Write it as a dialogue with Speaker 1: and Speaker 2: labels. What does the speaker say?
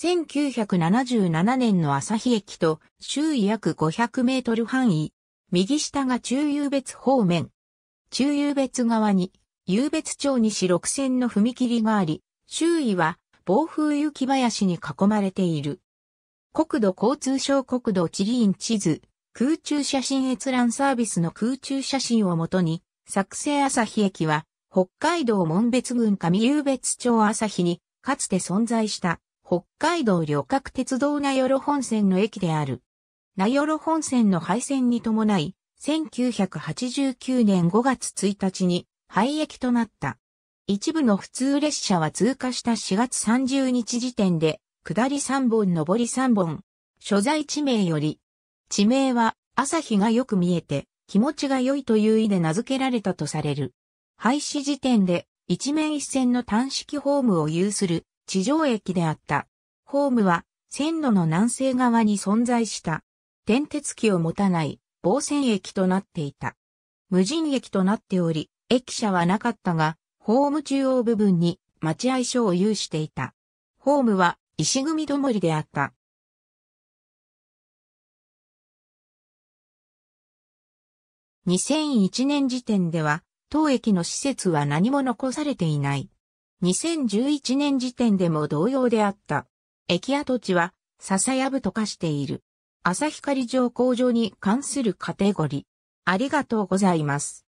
Speaker 1: 1977年の朝日駅と周囲約500メートル範囲。右下が中遊別方面。中遊別側に、遊別町西六線の踏切があり、周囲は暴風雪林に囲まれている。国土交通省国土地理院地図、空中写真閲覧サービスの空中写真をもとに、作成朝日駅は、北海道門別郡上遊別町朝日に、かつて存在した北海道旅客鉄道名寄本線の駅である。名寄本線の廃線に伴い、1989年5月1日に廃駅となった。一部の普通列車は通過した4月30日時点で、下り3本、上り3本。所在地名より、地名は朝日がよく見えて気持ちが良いという意で名付けられたとされる。廃止時点で一面一線の単式ホームを有する地上駅であった。ホームは線路の南西側に存在した。電鉄機を持たない防線駅となっていた。無人駅となっており、駅舎はなかったが、ホーム中央部分に待合所を有していた。ホームは
Speaker 2: 石組どもりであった。
Speaker 1: 2001年時点では、当駅の施設は何も残されていない。2011年時点でも同様であった。駅跡地は、笹やぶと化している。朝光城工場に関するカテゴリー。ありがとうございます。